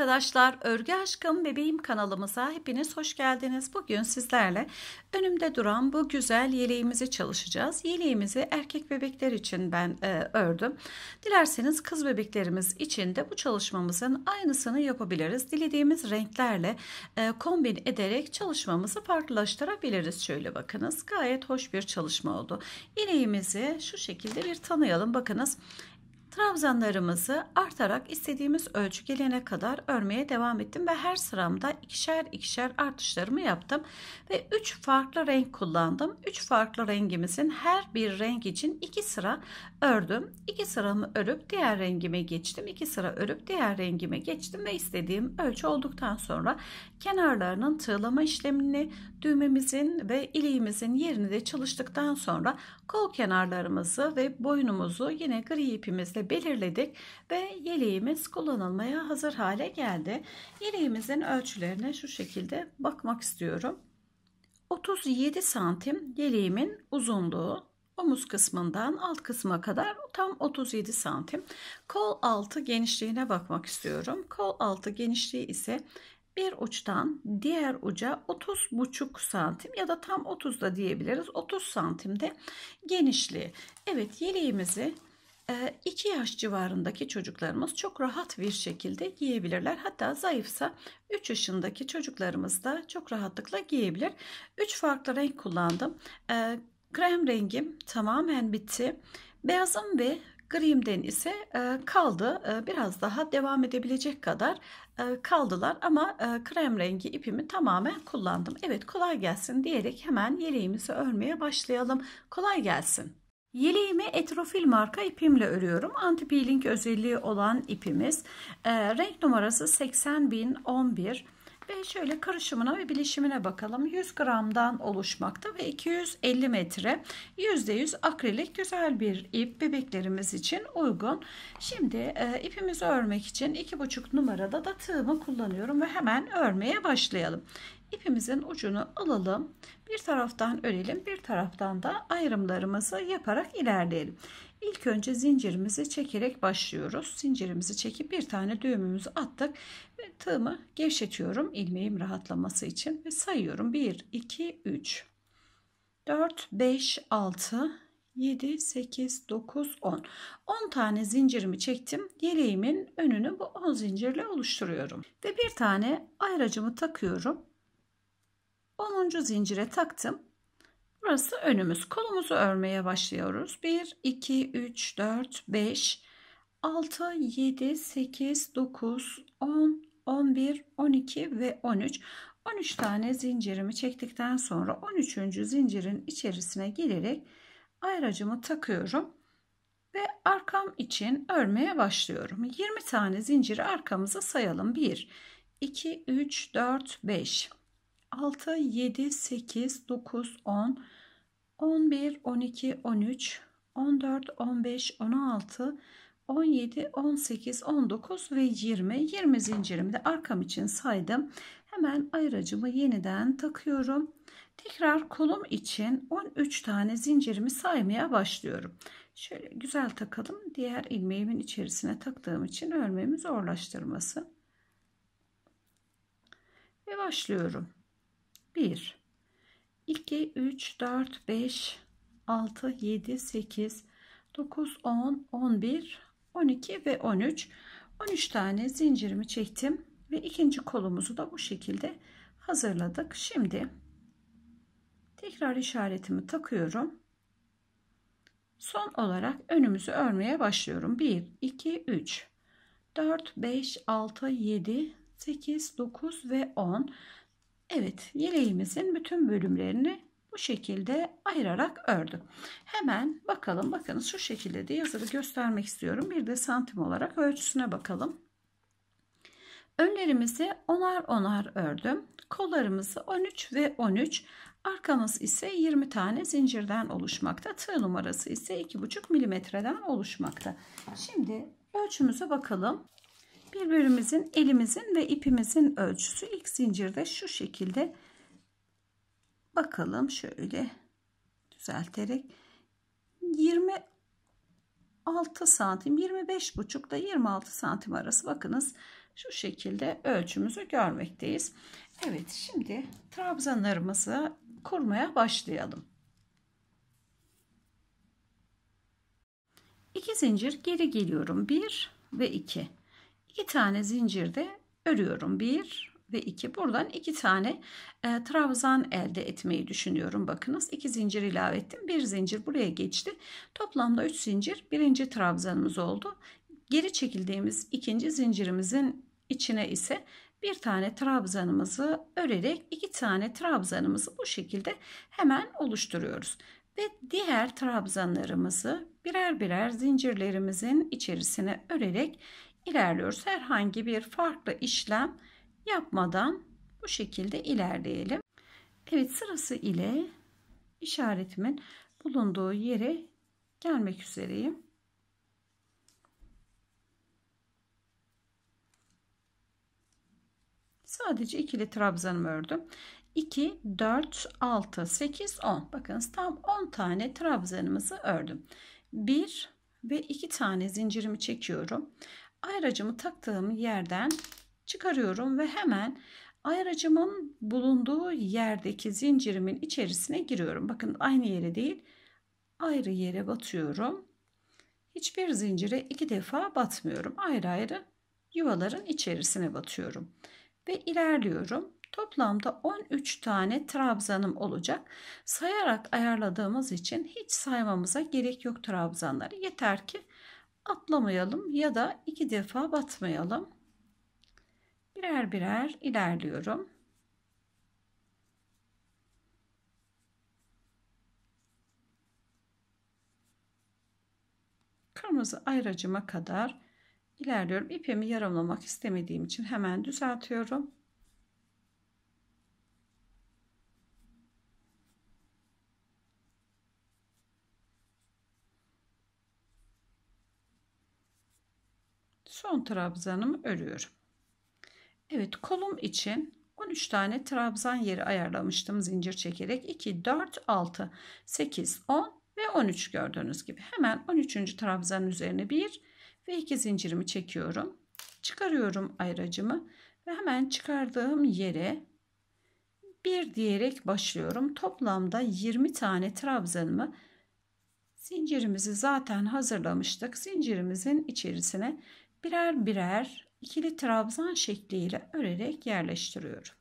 arkadaşlar, Örgü Aşkım Bebeğim kanalımıza hepiniz hoş geldiniz. Bugün sizlerle önümde duran bu güzel yeleğimizi çalışacağız. Yeleğimizi erkek bebekler için ben e, ördüm. Dilerseniz kız bebeklerimiz için de bu çalışmamızın aynısını yapabiliriz. Dilediğimiz renklerle e, kombin ederek çalışmamızı farklılaştırabiliriz. Şöyle bakınız gayet hoş bir çalışma oldu. Yeleğimizi şu şekilde bir tanıyalım. Bakınız Trabzanlarımızı artarak istediğimiz ölçü gelene kadar örmeye devam ettim ve her sıramda ikişer ikişer artışlarımı yaptım ve 3 farklı renk kullandım. 3 farklı rengimizin her bir renk için 2 sıra ördüm. 2 sıramı örüp diğer rengime geçtim. 2 sıra örüp diğer rengime geçtim ve istediğim ölçü olduktan sonra kenarlarının tığlama işlemini düğmemizin ve iliğimizin yerini de çalıştıktan sonra kol kenarlarımızı ve boynumuzu yine gri ipimizle belirledik ve yeleğimiz kullanılmaya hazır hale geldi. Yeleğimizin ölçülerine şu şekilde bakmak istiyorum. 37 santim yeleğimin uzunluğu omuz kısmından alt kısma kadar tam 37 santim. Kol altı genişliğine bakmak istiyorum. Kol altı genişliği ise bir uçtan diğer uca 30 buçuk santim ya da tam 30 da diyebiliriz 30 santimde genişliği evet yeleğimizi 2 e, yaş civarındaki çocuklarımız çok rahat bir şekilde giyebilirler. Hatta zayıfsa 3 yaşındaki çocuklarımız da çok rahatlıkla giyebilir. 3 farklı renk kullandım. E, Krem rengim tamamen bitti. Beyazım ve grimden ise e, kaldı. E, biraz daha devam edebilecek kadar e, kaldılar ama krem rengi ipimi tamamen kullandım. Evet kolay gelsin diyerek hemen yeleğimizi örmeye başlayalım. Kolay gelsin. Yeleğimi Etrofil marka ipimle örüyorum. Anti-peeling özelliği olan ipimiz. renk numarası 80011. Ve şöyle karışımına ve bileşimine bakalım. 100 gramdan oluşmakta ve 250 metre %100 akrilik güzel bir ip bebeklerimiz için uygun. Şimdi e, ipimizi örmek için 2,5 numarada da tığımı kullanıyorum ve hemen örmeye başlayalım. İpimizin ucunu alalım. Bir taraftan örelim, bir taraftan da ayrımlarımızı yaparak ilerleyelim. İlk önce zincirimizi çekerek başlıyoruz. Zincirimizi çekip bir tane düğümümüzü attık ve tığımı gevşetiyorum ilmeğim rahatlaması için ve sayıyorum 1 2 3 4 5 6 7 8 9 10. 10 tane zincirimi çektim. Yeleğimin önünü bu 10 zincirle oluşturuyorum. Ve bir tane ayracımı takıyorum. 10. zincire taktım. Burası önümüz. Kolumuzu örmeye başlıyoruz. 1, 2, 3, 4, 5, 6, 7, 8, 9, 10, 11, 12 ve 13. 13 tane zincirimi çektikten sonra 13. zincirin içerisine girerek ayracımı takıyorum ve arkam için örmeye başlıyorum. 20 tane zinciri arkamıza sayalım. 1 2 3 4 5 6, 7, 8, 9, 10, 11, 12, 13, 14, 15, 16, 17, 18, 19 ve 20. 20 zincirimi de arkam için saydım. Hemen ayıracımı yeniden takıyorum. Tekrar kolum için 13 tane zincirimi saymaya başlıyorum. Şöyle güzel takalım. Diğer ilmeğimin içerisine taktığım için örmemi zorlaştırması Ve başlıyorum. 1 2 3 4 5 6 7 8 9 10 11 12 ve 13 13 tane zincirimi çektim ve ikinci kolumuzu da bu şekilde hazırladık şimdi tekrar işaretimi takıyorum son olarak önümüzü örmeye başlıyorum 1 2 3 4 5 6 7 8 9 ve 10 Evet yeleğimizin bütün bölümlerini bu şekilde ayırarak ördüm. Hemen bakalım bakınız şu şekilde de yazılı göstermek istiyorum. Bir de santim olarak ölçüsüne bakalım. Önlerimizi onar onar ördüm. Kollarımızı 13 ve 13 Arkamız ise 20 tane zincirden oluşmakta. Tığ numarası ise 2,5 milimetreden oluşmakta. Şimdi ölçümüze bakalım birbirimizin elimizin ve ipimizin ölçüsü ilk zincirde şu şekilde bakalım şöyle düzelterek 26 santim 25 buçuk da 26 santim arası bakınız şu şekilde ölçümüzü görmekteyiz Evet şimdi trabzanlarımızı kurmaya başlayalım 2 zincir geri geliyorum 1 ve 2 iki tane zincirde örüyorum. Bir ve iki. Buradan iki tane e, trabzan elde etmeyi düşünüyorum. Bakınız iki zincir ilave ettim. Bir zincir buraya geçti. Toplamda üç zincir birinci trabzanımız oldu. Geri çekildiğimiz ikinci zincirimizin içine ise bir tane trabzanımızı örerek iki tane trabzanımızı bu şekilde hemen oluşturuyoruz ve diğer trabzanlarımızı birer birer zincirlerimizin içerisine örerek ilerliyoruz. Herhangi bir farklı işlem yapmadan bu şekilde ilerleyelim. Evet sırası ile işaretimin bulunduğu yere gelmek üzereyim. Sadece ikili trabzanımı ördüm. 2, 4, 6, 8, 10. Bakınız tam 10 tane trabzanımızı ördüm. 1 ve 2 tane zincirimi çekiyorum ayracımı taktığım yerden çıkarıyorum ve hemen ayracımın bulunduğu yerdeki zincirimin içerisine giriyorum. Bakın aynı yere değil ayrı yere batıyorum. Hiçbir zincire iki defa batmıyorum. Ayrı ayrı yuvaların içerisine batıyorum. Ve ilerliyorum. Toplamda 13 tane trabzanım olacak. Sayarak ayarladığımız için hiç saymamıza gerek yok trabzanları. Yeter ki atlamayalım ya da iki defa batmayalım. Birer birer ilerliyorum. Kırmızı ayracıma kadar ilerliyorum. İpimi yaramlamak istemediğim için hemen düzeltiyorum. son trabzanımı örüyorum. Evet kolum için 13 tane trabzan yeri ayarlamıştım zincir çekerek 2 4 6 8 10 ve 13 gördüğünüz gibi hemen 13. trabzanın üzerine 1 ve 2 zincirimi çekiyorum çıkarıyorum ayracımı ve hemen çıkardığım yere bir diyerek başlıyorum. Toplamda 20 tane trabzanımı zincirimizi zaten hazırlamıştık. Zincirimizin içerisine birer birer ikili trabzan şekliyle örerek yerleştiriyorum.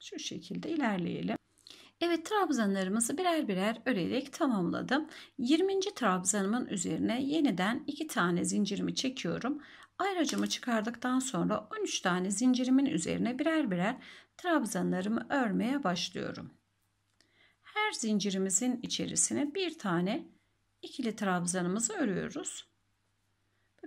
Şu şekilde ilerleyelim. Evet trabzanlarımızı birer birer örerek tamamladım. 20. trabzanımın üzerine yeniden 2 tane zincirimi çekiyorum. Ayracımı çıkardıktan sonra 13 tane zincirimin üzerine birer birer trabzanlarımı örmeye başlıyorum. Her zincirimizin içerisine bir tane ikili trabzanımızı örüyoruz.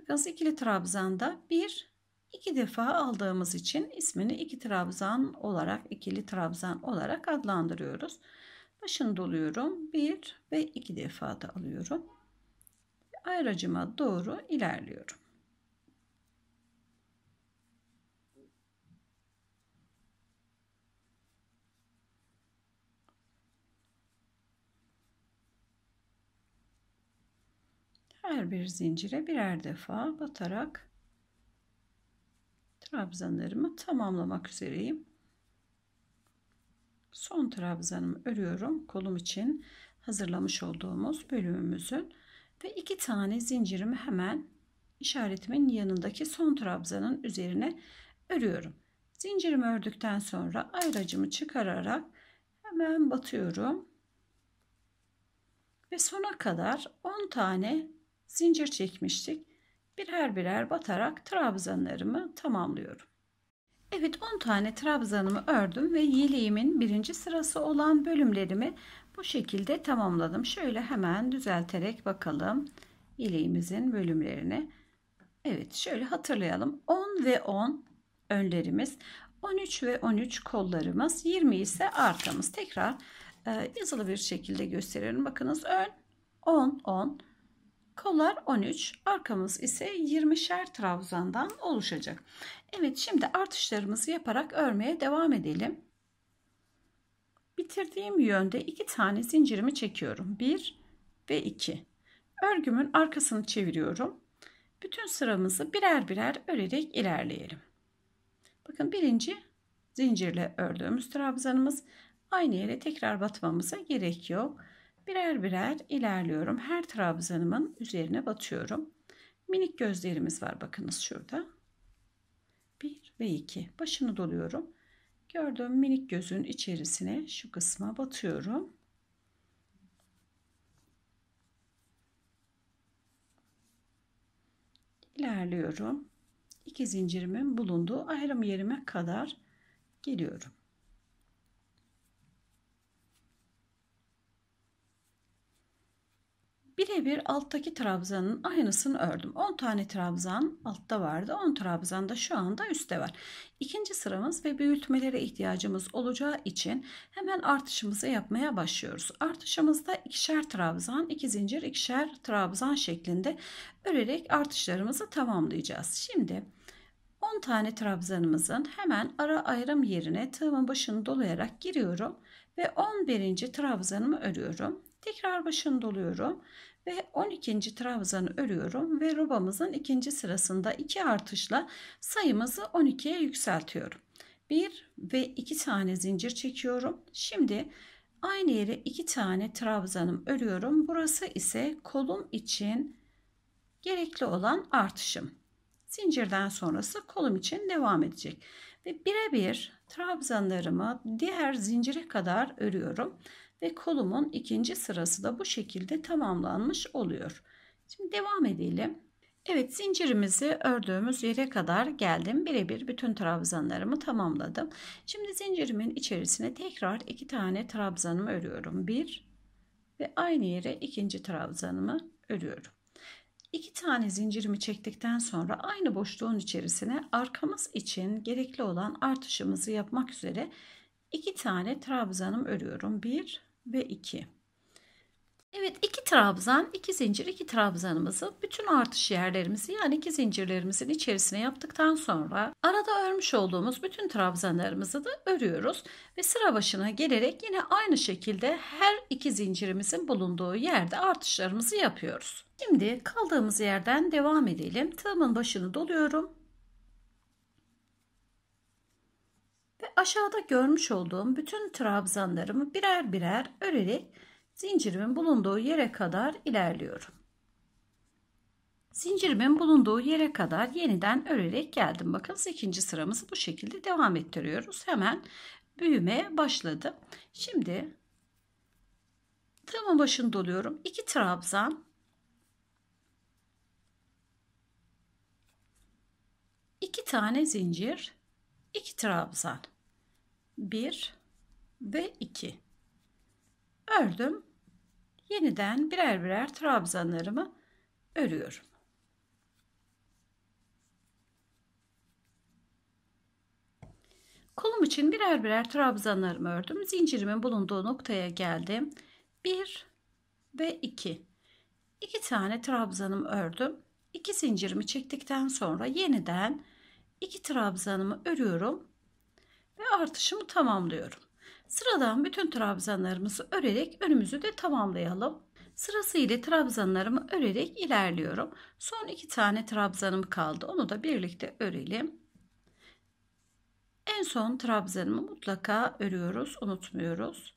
Bakınız ikili trabzanda bir iki defa aldığımız için ismini iki trabzan olarak ikili trabzan olarak adlandırıyoruz. Başını doluyorum. Bir ve iki defa da alıyorum. Ayracıma doğru ilerliyorum. her bir zincire birer defa batarak trabzanlarımı tamamlamak üzereyim. Son trabzanımı örüyorum. Kolum için hazırlamış olduğumuz bölümümüzün ve iki tane zincirimi hemen işaretimin yanındaki son trabzanın üzerine örüyorum. Zincirimi ördükten sonra ayracımı çıkararak hemen batıyorum. Ve sona kadar 10 tane zincir çekmiştik. Birer birer batarak trabzanlarımı tamamlıyorum. Evet 10 tane trabzanımı ördüm ve yeleğimin birinci sırası olan bölümlerimi bu şekilde tamamladım. Şöyle hemen düzelterek bakalım yeleğimizin bölümlerini. Evet şöyle hatırlayalım. 10 ve 10 önlerimiz, 13 ve 13 kollarımız, 20 ise arkamız. Tekrar e, yazılı bir şekilde gösterelim. Bakınız ön 10 10 Kollar 13, arkamız ise 20'şer trabzandan oluşacak. Evet şimdi artışlarımızı yaparak örmeye devam edelim. Bitirdiğim yönde iki tane zincirimi çekiyorum. 1 ve 2. Örgümün arkasını çeviriyorum. Bütün sıramızı birer birer örerek ilerleyelim. Bakın birinci zincirle ördüğümüz trabzanımız aynı yere tekrar batmamıza gerek yok. Birer birer ilerliyorum. Her trabzanımın üzerine batıyorum. Minik gözlerimiz var bakınız şurada. 1 ve 2. Başını doluyorum. Gördüğüm minik gözün içerisine şu kısma batıyorum. İlerliyorum. İki zincirimin bulunduğu ayrım yerime kadar geliyorum. birebir alttaki trabzanın aynısını ördüm. 10 tane trabzan altta vardı. 10 trabzan da şu anda üstte var. İkinci sıramız ve büyütmelere ihtiyacımız olacağı için hemen artışımızı yapmaya başlıyoruz. Artışımızda ikişer trabzan, iki zincir, ikişer trabzan şeklinde örerek artışlarımızı tamamlayacağız. Şimdi 10 tane trabzanımızın hemen ara ayrım yerine tığımın başını dolayarak giriyorum ve 11. trabzanımı örüyorum. Tekrar başını doluyorum ve 12. trabzanı örüyorum ve robamızın ikinci sırasında iki artışla sayımızı 12'ye yükseltiyorum. 1 ve 2 tane zincir çekiyorum. Şimdi aynı yere 2 tane trabzanım örüyorum. Burası ise kolum için gerekli olan artışım. Zincirden sonrası kolum için devam edecek. Ve birebir trabzanlarımı diğer zincire kadar örüyorum ve kolumun ikinci sırası da bu şekilde tamamlanmış oluyor. Şimdi devam edelim. Evet zincirimizi ördüğümüz yere kadar geldim. Birebir bütün trabzanlarımı tamamladım. Şimdi zincirimin içerisine tekrar iki tane trabzanımı örüyorum. Bir ve aynı yere ikinci trabzanımı örüyorum. İki tane zincirimi çektikten sonra aynı boşluğun içerisine arkamız için gerekli olan artışımızı yapmak üzere iki tane trabzanımı örüyorum. Bir ve 2. Evet 2 trabzan, 2 zincir, 2 trabzanımızı bütün artış yerlerimizi yani 2 zincirlerimizin içerisine yaptıktan sonra arada örmüş olduğumuz bütün trabzanlarımızı da örüyoruz ve sıra başına gelerek yine aynı şekilde her iki zincirimizin bulunduğu yerde artışlarımızı yapıyoruz. Şimdi kaldığımız yerden devam edelim. Tığımın başını doluyorum Ve aşağıda görmüş olduğum bütün trabzanlarımı birer birer örerek zincirimin bulunduğu yere kadar ilerliyorum. Zincirimin bulunduğu yere kadar yeniden örerek geldim. Bakın 8. sıramızı bu şekilde devam ettiriyoruz. Hemen büyümeye başladı. Şimdi tığımın başını doluyorum. İki trabzan iki tane zincir iki trabzan 1 ve 2 ördüm. Yeniden birer birer trabzanlarımı örüyorum. Kolum için birer birer trabzanlarımı ördüm. Zincirimin bulunduğu noktaya geldim. 1 ve 2. 2 tane trabzanımı ördüm. 2 zincirimi çektikten sonra yeniden 2 trabzanımı örüyorum ve artışımı tamamlıyorum. Sıradan bütün trabzanlarımızı örerek önümüzü de tamamlayalım. Sırasıyla trabzanlarımı örerek ilerliyorum. Son iki tane trabzanım kaldı. Onu da birlikte örelim. En son trabzanımı mutlaka örüyoruz. Unutmuyoruz.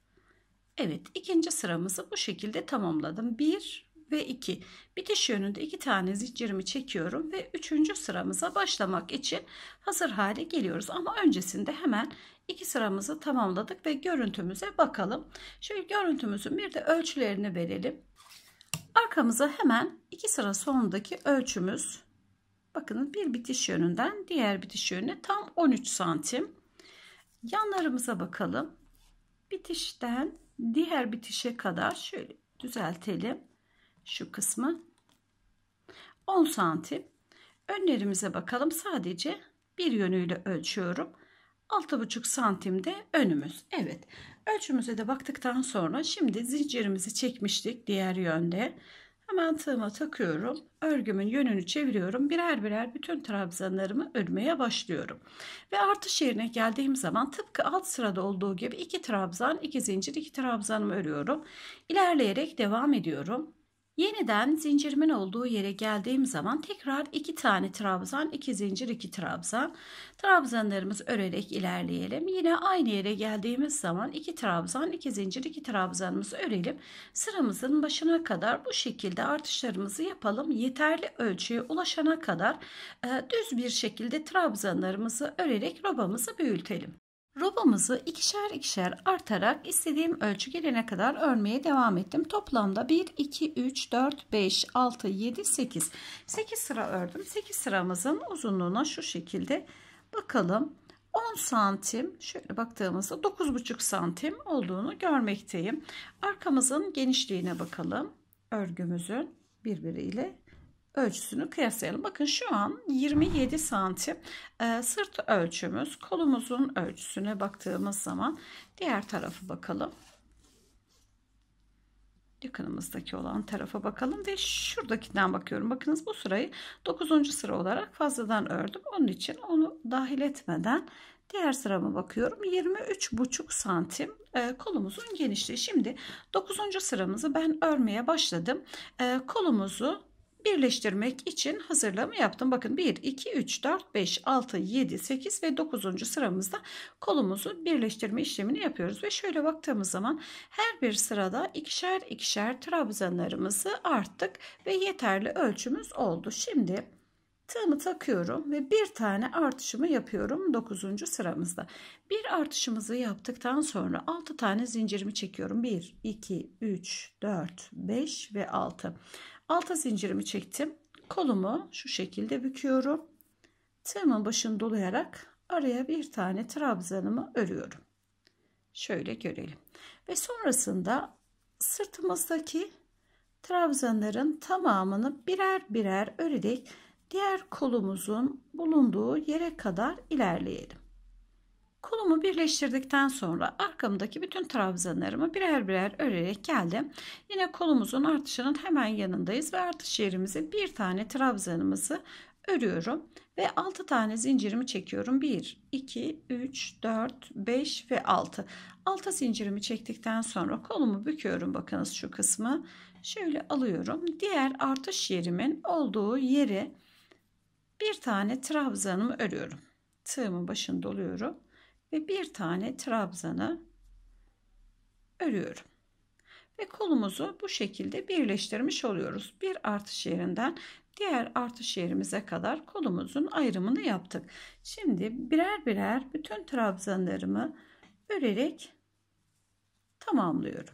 Evet ikinci sıramızı bu şekilde tamamladım. 1 ve 2. Bitiş yönünde 2 tane zincirimi çekiyorum ve 3. sıramıza başlamak için hazır hale geliyoruz. Ama öncesinde hemen 2 sıramızı tamamladık ve görüntümüze bakalım. Şöyle görüntümüzün bir de ölçülerini verelim. Arkamıza hemen 2 sıra sonundaki ölçümüz. Bakın bir bitiş yönünden diğer bitiş yönüne tam 13 santim. Yanlarımıza bakalım. Bitişten diğer bitişe kadar şöyle düzeltelim şu kısmı. 10 santim. Önlerimize bakalım. Sadece bir yönüyle ölçüyorum. 6,5 santimde önümüz. Evet. Ölçümüze de baktıktan sonra şimdi zincirimizi çekmiştik diğer yönde. Hemen tığıma takıyorum. Örgümün yönünü çeviriyorum. Birer birer bütün trabzanlarımı örmeye başlıyorum. Ve artış yerine geldiğim zaman tıpkı alt sırada olduğu gibi iki trabzan, iki zincir, iki trabzanımı örüyorum. İlerleyerek devam ediyorum. Yeniden zincirimin olduğu yere geldiğim zaman tekrar iki tane trabzan, iki zincir, iki trabzan. Trabzanlarımız örerek ilerleyelim. Yine aynı yere geldiğimiz zaman iki trabzan, iki zincir, iki trabzanımızı örelim. Sıramızın başına kadar bu şekilde artışlarımızı yapalım. Yeterli ölçüye ulaşana kadar e, düz bir şekilde trabzanlarımızı örerek robamızı büyütelim. Robamızı ikişer ikişer artarak istediğim ölçü gelene kadar örmeye devam ettim. Toplamda 1, 2, 3, 4, 5, 6, 7, 8. 8 sıra ördüm. 8 sıramızın uzunluğuna şu şekilde bakalım. 10 santim şöyle baktığımızda 9,5 santim olduğunu görmekteyim. Arkamızın genişliğine bakalım. Örgümüzün birbiriyle ölçüsünü kıyaslayalım. Bakın şu an 27 santim e, sırt ölçümüz. Kolumuzun ölçüsüne baktığımız zaman diğer tarafı bakalım. Yakınımızdaki olan tarafa bakalım ve şuradakinden bakıyorum. Bakınız bu sırayı 9. sıra olarak fazladan ördüm. Onun için onu dahil etmeden diğer sırama bakıyorum. 23,5 santim e, kolumuzun genişliği. Şimdi 9. sıramızı ben örmeye başladım. E, kolumuzu birleştirmek için hazırlama yaptım. Bakın 1, 2, 3, 4, 5, 6, 7, 8 ve 9. sıramızda kolumuzu birleştirme işlemini yapıyoruz. Ve şöyle baktığımız zaman her bir sırada ikişer ikişer trabzanlarımızı arttık ve yeterli ölçümüz oldu. Şimdi tığımı takıyorum ve bir tane artışımı yapıyorum 9. sıramızda. Bir artışımızı yaptıktan sonra 6 tane zincirimi çekiyorum. 1, 2, 3, 4, 5 ve 6. 6. Alta zincirimi çektim. Kolumu şu şekilde büküyorum. Tığımın başını dolayarak araya bir tane trabzanımı örüyorum. Şöyle görelim. Ve sonrasında sırtımızdaki trabzanların tamamını birer birer örerek diğer kolumuzun bulunduğu yere kadar ilerleyelim. Kolumu birleştirdikten sonra arkamdaki bütün trabzanlarımı birer birer örerek geldim. Yine kolumuzun artışının hemen yanındayız ve artış yerimize bir tane trabzanımızı örüyorum ve 6 tane zincirimi çekiyorum. 1, 2, 3, 4, 5 ve 6. 6 zincirimi çektikten sonra kolumu büküyorum. Bakınız şu kısmı. Şöyle alıyorum. Diğer artış yerimin olduğu yeri bir tane trabzanımı örüyorum. Tığımın başını doluyorum ve bir tane trabzanı örüyorum. Ve kolumuzu bu şekilde birleştirmiş oluyoruz. Bir artış yerinden diğer artış yerimize kadar kolumuzun ayrımını yaptık. Şimdi birer birer bütün trabzanlarımı örerek tamamlıyorum.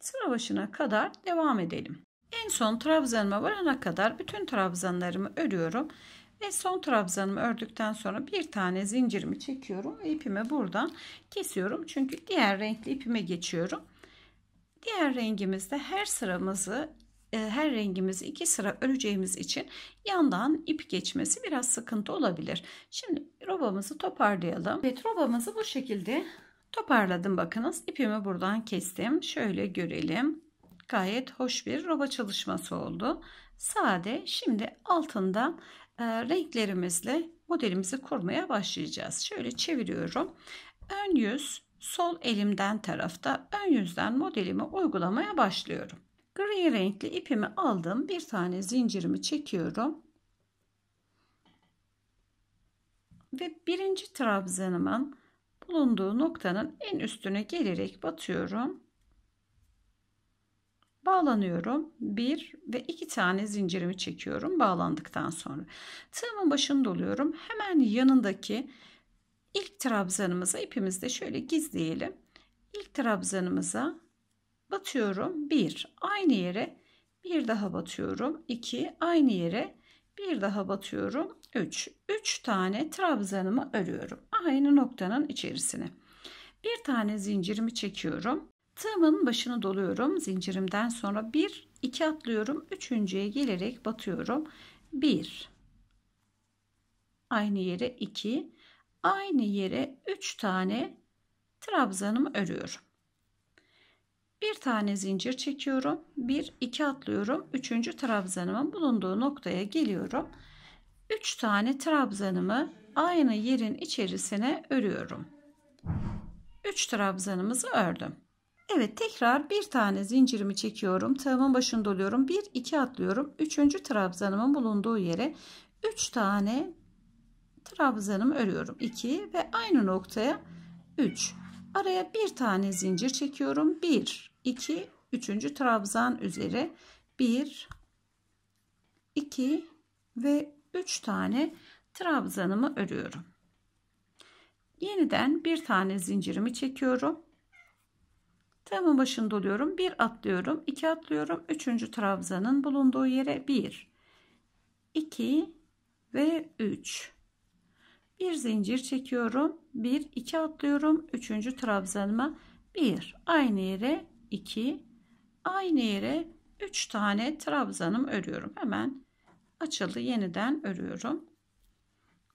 Sıra başına kadar devam edelim. En son trabzanıma varana kadar bütün trabzanlarımı örüyorum ve son trabzanımı ördükten sonra bir tane zincirimi çekiyorum. İpimi buradan kesiyorum. Çünkü diğer renkli ipime geçiyorum. Diğer rengimizde her sıramızı e, her rengimizi iki sıra öreceğimiz için yandan ip geçmesi biraz sıkıntı olabilir. Şimdi robamızı toparlayalım. Evet robamızı bu şekilde toparladım bakınız. ipimi buradan kestim. Şöyle görelim. Gayet hoş bir roba çalışması oldu. Sade şimdi altından ee, renklerimizle modelimizi kurmaya başlayacağız. Şöyle çeviriyorum. Ön yüz sol elimden tarafta ön yüzden modelimi uygulamaya başlıyorum. Gri renkli ipimi aldım. Bir tane zincirimi çekiyorum. Ve birinci trabzanımın bulunduğu noktanın en üstüne gelerek batıyorum. Bağlanıyorum. Bir ve iki tane zincirimi çekiyorum bağlandıktan sonra. Tığımın başını doluyorum. Hemen yanındaki ilk trabzanımıza ipimizde şöyle gizleyelim. İlk trabzanımıza batıyorum. Bir aynı yere bir daha batıyorum. İki aynı yere bir daha batıyorum. Üç. Üç tane trabzanımı örüyorum. Aynı noktanın içerisine. Bir tane zincirimi çekiyorum. Tığımın başını doluyorum. Zincirimden sonra 1, 2 atlıyorum. Üçüncüye gelerek batıyorum. 1, aynı yere 2, aynı yere 3 tane trabzanımı örüyorum. Bir tane zincir çekiyorum. 1, 2 atlıyorum. Üçüncü trabzanımın bulunduğu noktaya geliyorum. 3 tane trabzanımı aynı yerin içerisine örüyorum. 3 trabzanımızı ördüm. Evet tekrar bir tane zincirimi çekiyorum. Tığımın başında oluyorum. 1 2 atlıyorum. 3. trabzanımın bulunduğu yere 3 tane trabzanımı örüyorum. 2 ve aynı noktaya 3. Araya bir tane zincir çekiyorum. 1 2 3. trabzan üzeri 1 2 ve 3 tane trabzanımı örüyorum. Yeniden bir tane zincirimi çekiyorum Tığımın başını doluyorum. Bir atlıyorum. iki atlıyorum. Üçüncü trabzanın bulunduğu yere bir, iki ve üç. Bir zincir çekiyorum. Bir, iki atlıyorum. Üçüncü trabzanıma bir. Aynı yere iki. Aynı yere üç tane trabzanım örüyorum. Hemen açıldı. Yeniden örüyorum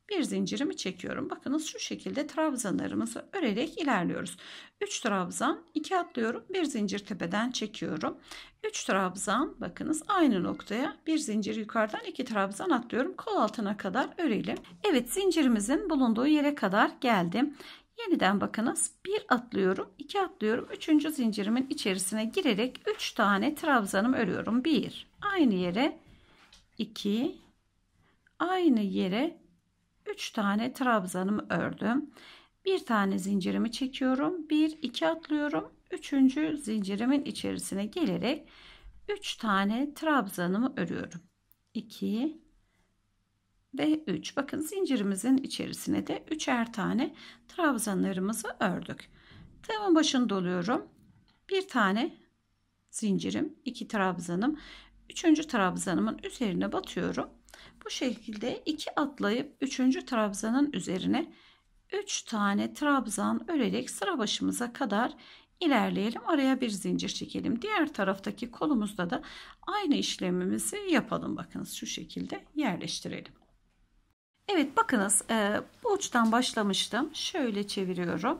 bir zincirimi çekiyorum. Bakınız şu şekilde trabzanlarımızı örerek ilerliyoruz. 3 trabzan 2 atlıyorum. Bir zincir tepeden çekiyorum. 3 trabzan bakınız aynı noktaya bir zincir yukarıdan 2 trabzan atlıyorum. Kol altına kadar örelim. Evet zincirimizin bulunduğu yere kadar geldim. Yeniden bakınız bir atlıyorum iki atlıyorum üçüncü zincirimin içerisine girerek üç tane trabzanım örüyorum. Bir, aynı yere iki, aynı yere 3 tane trabzanımı ördüm. Bir tane zincirimi çekiyorum. 1 2 atlıyorum. 3. zincirimin içerisine gelerek 3 tane trabzanımı örüyorum. 2 ve 3. Bakın zincirimizin içerisine de üçer tane trabzanlarımızı ördük. Tığımın başını doluyorum. Bir tane zincirim, 2 trabzanım, 3. trabzanımın üzerine batıyorum bu şekilde 2 atlayıp 3. trabzanın üzerine 3 tane trabzan örerek sıra başımıza kadar ilerleyelim. Araya bir zincir çekelim. Diğer taraftaki kolumuzda da aynı işlemimizi yapalım. Bakınız şu şekilde yerleştirelim. Evet bakınız e, bu uçtan başlamıştım. Şöyle çeviriyorum.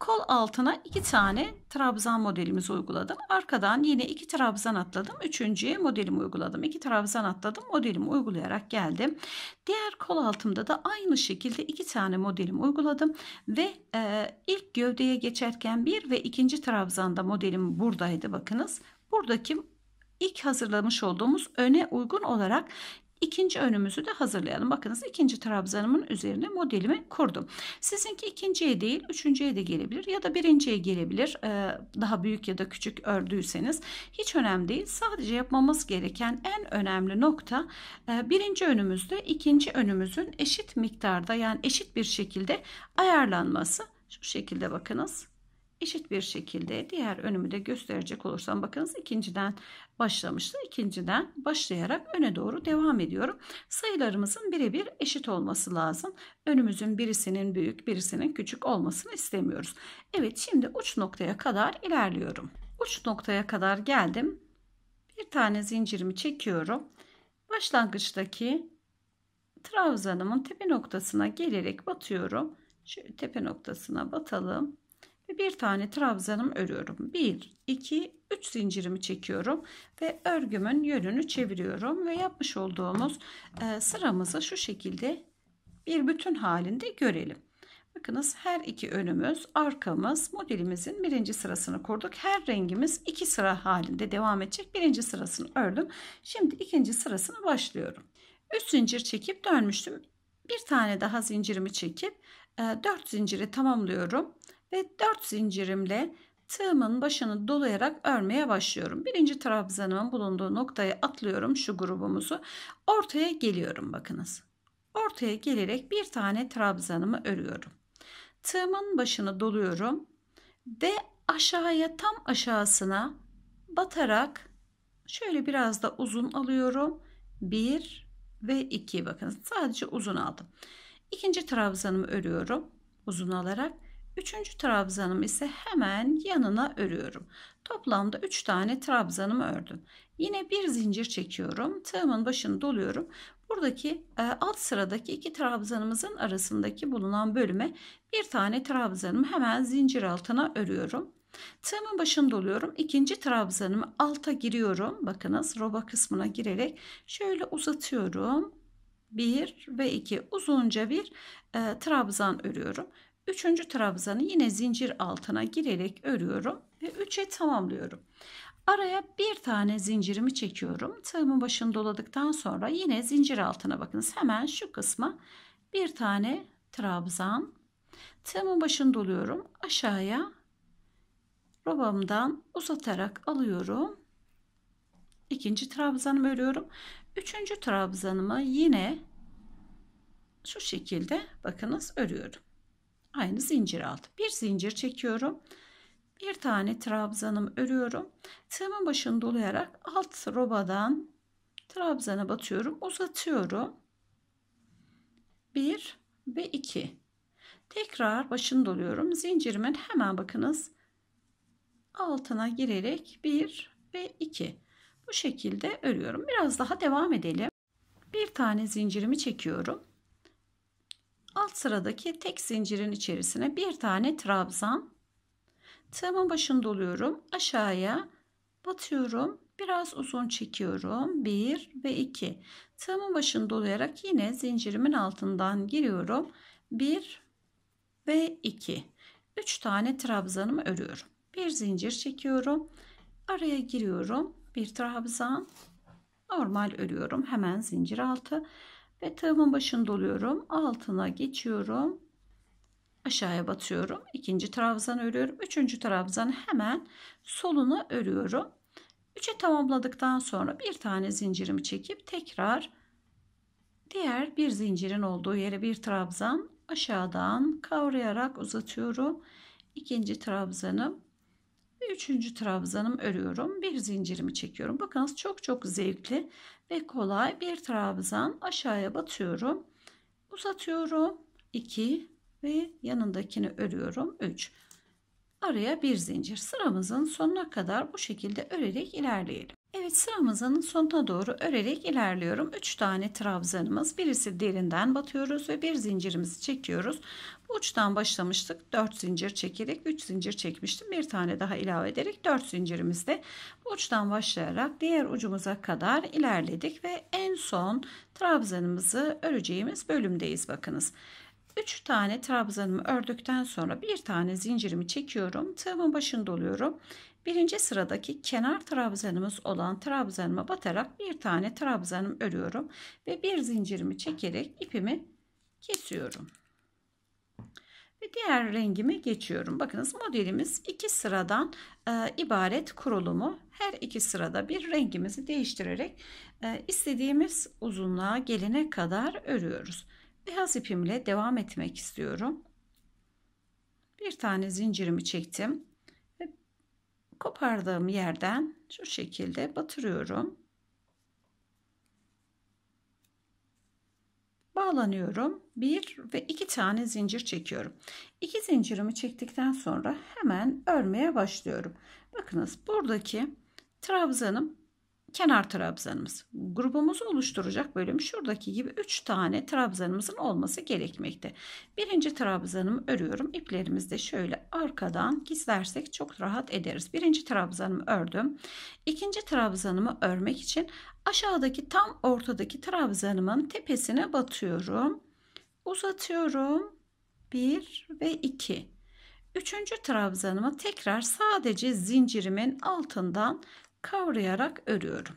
Kol altına iki tane trabzan modelimizi uyguladım. Arkadan yine iki trabzan atladım. Üçüncüye modelimi uyguladım. İki trabzan atladım. Modelimi uygulayarak geldim. Diğer kol altımda da aynı şekilde iki tane modelimi uyguladım. Ve e, ilk gövdeye geçerken bir ve ikinci trabzanda modelim buradaydı. Bakınız buradaki ilk hazırlamış olduğumuz öne uygun olarak İkinci önümüzü de hazırlayalım. Bakınız ikinci trabzanımın üzerine modelimi kurdum. Sizinki ikinciye değil üçüncüye de gelebilir ya da birinciye gelebilir. Ee, daha büyük ya da küçük ördüyseniz hiç önemli değil. Sadece yapmamız gereken en önemli nokta e, birinci önümüzde ikinci önümüzün eşit miktarda yani eşit bir şekilde ayarlanması. Şu şekilde bakınız eşit bir şekilde diğer önümü de gösterecek olursam bakınız ikinciden başlamıştı. İkinciden başlayarak öne doğru devam ediyorum. Sayılarımızın birebir eşit olması lazım. Önümüzün birisinin büyük birisinin küçük olmasını istemiyoruz. Evet şimdi uç noktaya kadar ilerliyorum. Uç noktaya kadar geldim. Bir tane zincirimi çekiyorum. Başlangıçtaki trabzanımın tepe noktasına gelerek batıyorum. Şöyle tepe noktasına batalım ve bir tane trabzanım örüyorum. 1 2 3 zincirimi çekiyorum ve örgümün yönünü çeviriyorum ve yapmış olduğumuz e, sıramızı şu şekilde bir bütün halinde görelim. Bakınız her iki önümüz, arkamız modelimizin birinci sırasını kurduk. Her rengimiz iki sıra halinde devam edecek. Birinci sırasını ördüm. Şimdi ikinci sırasını başlıyorum. 3 zincir çekip dönmüştüm. Bir tane daha zincirimi çekip 4 e, zinciri tamamlıyorum ve 4 zincirimle tığımın başını dolayarak örmeye başlıyorum. Birinci trabzanımın bulunduğu noktaya atlıyorum şu grubumuzu. Ortaya geliyorum bakınız. Ortaya gelerek bir tane trabzanımı örüyorum. Tığımın başını doluyorum ve aşağıya tam aşağısına batarak şöyle biraz da uzun alıyorum. 1 ve 2 bakın sadece uzun aldım. İkinci trabzanımı örüyorum uzun alarak Üçüncü trabzanım ise hemen yanına örüyorum. Toplamda 3 tane trabzanımı ördüm. Yine bir zincir çekiyorum. Tığımın başını doluyorum. Buradaki e, alt sıradaki iki trabzanımızın arasındaki bulunan bölüme bir tane trabzanımı hemen zincir altına örüyorum. Tığımın başını doluyorum. İkinci trabzanımı alta giriyorum. Bakınız roba kısmına girerek şöyle uzatıyorum. 1 ve 2 uzunca bir e, trabzan örüyorum. Üçüncü trabzanı yine zincir altına girerek örüyorum ve 3'e tamamlıyorum. Araya bir tane zincirimi çekiyorum. Tığımın başını doladıktan sonra yine zincir altına bakınız. Hemen şu kısma bir tane trabzan. Tığımın başını doluyorum. Aşağıya robamdan uzatarak alıyorum. İkinci trabzanımı örüyorum. Üçüncü trabzanımı yine şu şekilde bakınız örüyorum aynı zincir altı. Bir zincir çekiyorum. Bir tane trabzanım örüyorum. Tığımın başını dolayarak alt robadan trabzana batıyorum. Uzatıyorum. 1 ve 2. Tekrar başını doluyorum. Zincirimin hemen bakınız altına girerek 1 ve 2. Bu şekilde örüyorum. Biraz daha devam edelim. Bir tane zincirimi çekiyorum alt sıradaki tek zincirin içerisine bir tane trabzan tığımın başını doluyorum aşağıya batıyorum biraz uzun çekiyorum 1 ve 2 tığımın başını dolayarak yine zincirimin altından giriyorum 1 ve 2 3 tane trabzanımı örüyorum bir zincir çekiyorum araya giriyorum bir trabzan normal örüyorum hemen zincir altı ve tığımın başını doluyorum. Altına geçiyorum. Aşağıya batıyorum. ikinci trabzan örüyorum. Üçüncü trabzan hemen soluna örüyorum. Üçe tamamladıktan sonra bir tane zincirimi çekip tekrar diğer bir zincirin olduğu yere bir trabzan aşağıdan kavrayarak uzatıyorum. İkinci trabzanım Üçüncü trabzanım örüyorum. Bir zincirimi çekiyorum. Bakınız çok çok zevkli ve kolay bir trabzan aşağıya batıyorum. Uzatıyorum. 2 ve yanındakini örüyorum. 3. Araya bir zincir. Sıramızın sonuna kadar bu şekilde örerek ilerleyelim. Evet sıramızın sonuna doğru örerek ilerliyorum. 3 tane trabzanımız. Birisi derinden batıyoruz ve bir zincirimizi çekiyoruz. Bu uçtan başlamıştık. 4 zincir çekerek 3 zincir çekmiştim. Bir tane daha ilave ederek 4 zincirimizde bu uçtan başlayarak diğer ucumuza kadar ilerledik ve en son trabzanımızı öreceğimiz bölümdeyiz bakınız. 3 tane trabzanımı ördükten sonra bir tane zincirimi çekiyorum. Tığımın başını doluyorum Birinci sıradaki kenar trabzanımız olan trabzanıma batarak bir tane trabzanım örüyorum ve bir zincirimi çekerek ipimi kesiyorum. Ve diğer rengime geçiyorum. Bakınız modelimiz iki sıradan e, ibaret kurulumu. Her iki sırada bir rengimizi değiştirerek e, istediğimiz uzunluğa gelene kadar örüyoruz. Beyaz ipimle devam etmek istiyorum. Bir tane zincirimi çektim kopardığım yerden şu şekilde batırıyorum. Bağlanıyorum. Bir ve iki tane zincir çekiyorum. İki zincirimi çektikten sonra hemen örmeye başlıyorum. Bakınız buradaki trabzanım kenar trabzanımız. Grubumuzu oluşturacak bölüm şuradaki gibi 3 tane trabzanımızın olması gerekmekte. Birinci trabzanımı örüyorum. İplerimizi de şöyle arkadan gizlersek çok rahat ederiz. Birinci trabzanımı ördüm. İkinci trabzanımı örmek için aşağıdaki tam ortadaki trabzanımın tepesine batıyorum. Uzatıyorum. 1 ve 2. Üçüncü trabzanımı tekrar sadece zincirimin altından kavrayarak örüyorum.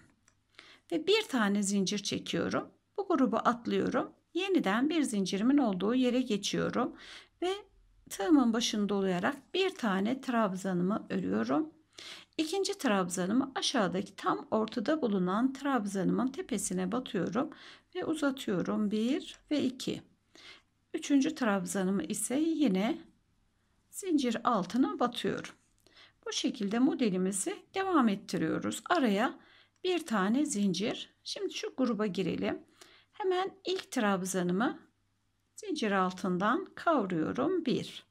Ve bir tane zincir çekiyorum. Bu grubu atlıyorum. Yeniden bir zincirimin olduğu yere geçiyorum ve tığımın başını dolayarak bir tane trabzanımı örüyorum. İkinci trabzanımı aşağıdaki tam ortada bulunan trabzanımın tepesine batıyorum ve uzatıyorum 1 ve 2. Üçüncü trabzanımı ise yine zincir altına batıyorum. Bu şekilde modelimizi devam ettiriyoruz. Araya bir tane zincir. Şimdi şu gruba girelim. Hemen ilk trabzanımı zincir altından kavruyorum. 1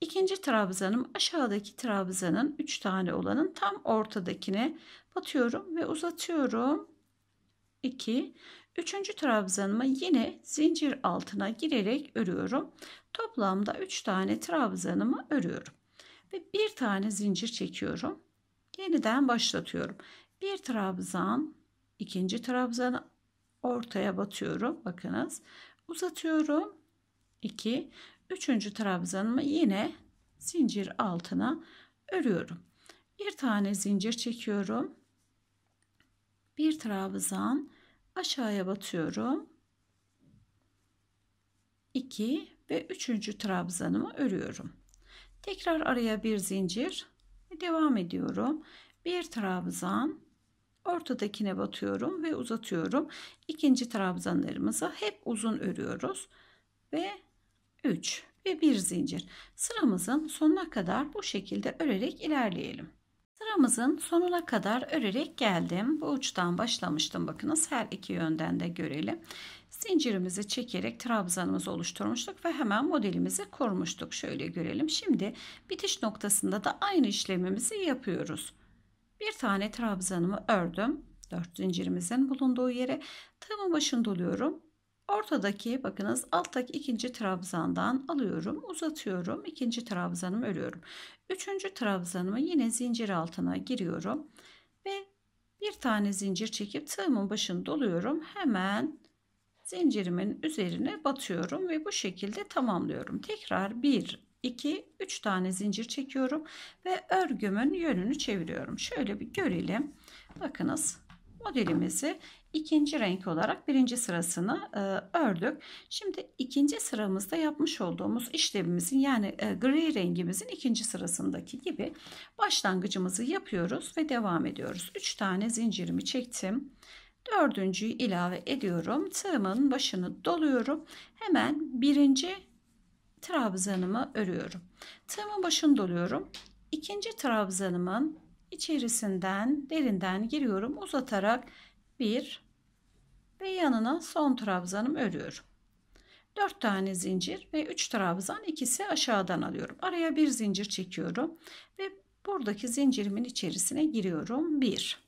İkinci trabzanım aşağıdaki trabzanın 3 tane olanın tam ortadakine batıyorum ve uzatıyorum. 2 Üçüncü trabzanımı yine zincir altına girerek örüyorum. Toplamda 3 tane trabzanımı örüyorum ve bir tane zincir çekiyorum. Yeniden başlatıyorum. Bir trabzan, ikinci trabzanı ortaya batıyorum. Bakınız. Uzatıyorum. 2. Üçüncü trabzanımı yine zincir altına örüyorum. Bir tane zincir çekiyorum. Bir trabzan aşağıya batıyorum. 2 ve üçüncü trabzanımı örüyorum. Tekrar araya bir zincir. Devam ediyorum. Bir trabzan. Ortadakine batıyorum ve uzatıyorum. İkinci trabzanlarımızı hep uzun örüyoruz. Ve 3 ve bir zincir. Sıramızın sonuna kadar bu şekilde örerek ilerleyelim. Sıramızın sonuna kadar örerek geldim. Bu uçtan başlamıştım. Bakınız her iki yönden de görelim. Zincirimizi çekerek trabzanımızı oluşturmuştuk ve hemen modelimizi kurmuştuk. Şöyle görelim. Şimdi bitiş noktasında da aynı işlemimizi yapıyoruz. Bir tane trabzanımı ördüm. 4 zincirimizin bulunduğu yere tığımın başını doluyorum. Ortadaki bakınız alttaki ikinci trabzandan alıyorum uzatıyorum ikinci trabzanımı örüyorum. Üçüncü trabzanımı yine zincir altına giriyorum ve bir tane zincir çekip tığımın başını doluyorum hemen zincirimin üzerine batıyorum ve bu şekilde tamamlıyorum. Tekrar 1 2 3 tane zincir çekiyorum ve örgümün yönünü çeviriyorum. Şöyle bir görelim. Bakınız modelimizi ikinci renk olarak birinci sırasını e, ördük. Şimdi ikinci sıramızda yapmış olduğumuz işlemimizin yani e, gri rengimizin ikinci sırasındaki gibi başlangıcımızı yapıyoruz ve devam ediyoruz. 3 tane zincirimi çektim. Dördüncüyü ilave ediyorum. Tığımın başını doluyorum. Hemen birinci trabzanımı örüyorum. Tığımın başını doluyorum. İkinci trabzanımın içerisinden derinden giriyorum. Uzatarak bir ve yanına son trabzanımı örüyorum. 4 tane zincir ve 3 trabzan ikisi aşağıdan alıyorum. Araya bir zincir çekiyorum ve buradaki zincirimin içerisine giriyorum. 1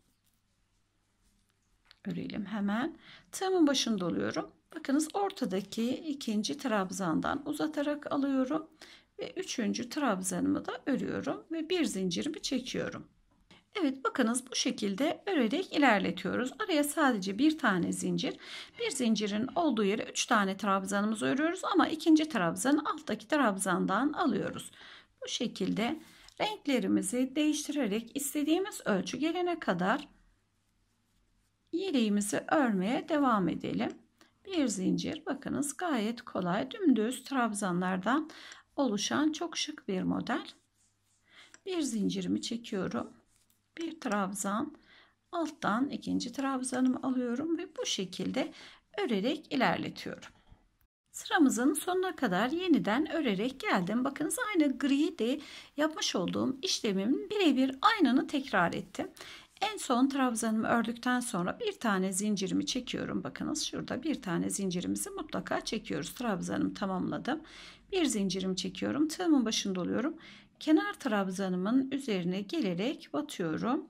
örelim hemen. Tığımın başını doluyorum. Bakınız ortadaki ikinci trabzandan uzatarak alıyorum ve üçüncü trabzanımı da örüyorum ve bir zincirimi çekiyorum. Evet bakınız bu şekilde örerek ilerletiyoruz. Araya sadece bir tane zincir. Bir zincirin olduğu yere 3 tane trabzanımızı örüyoruz ama ikinci trabzanı alttaki trabzandan alıyoruz. Bu şekilde renklerimizi değiştirerek istediğimiz ölçü gelene kadar yeleğimizi örmeye devam edelim. Bir zincir bakınız gayet kolay dümdüz trabzanlardan oluşan çok şık bir model. Bir zincirimi çekiyorum. Bir trabzan alttan ikinci trabzanımı alıyorum ve bu şekilde örerek ilerletiyorum. Sıramızın sonuna kadar yeniden örerek geldim. Bakınız aynı gri de yapmış olduğum işlemimin birebir aynını tekrar ettim. En son trabzanımı ördükten sonra bir tane zincirimi çekiyorum. Bakınız şurada bir tane zincirimizi mutlaka çekiyoruz. Trabzanımı tamamladım. Bir zincirimi çekiyorum. Tığımın başında oluyorum. Kenar trabzanımın üzerine gelerek batıyorum.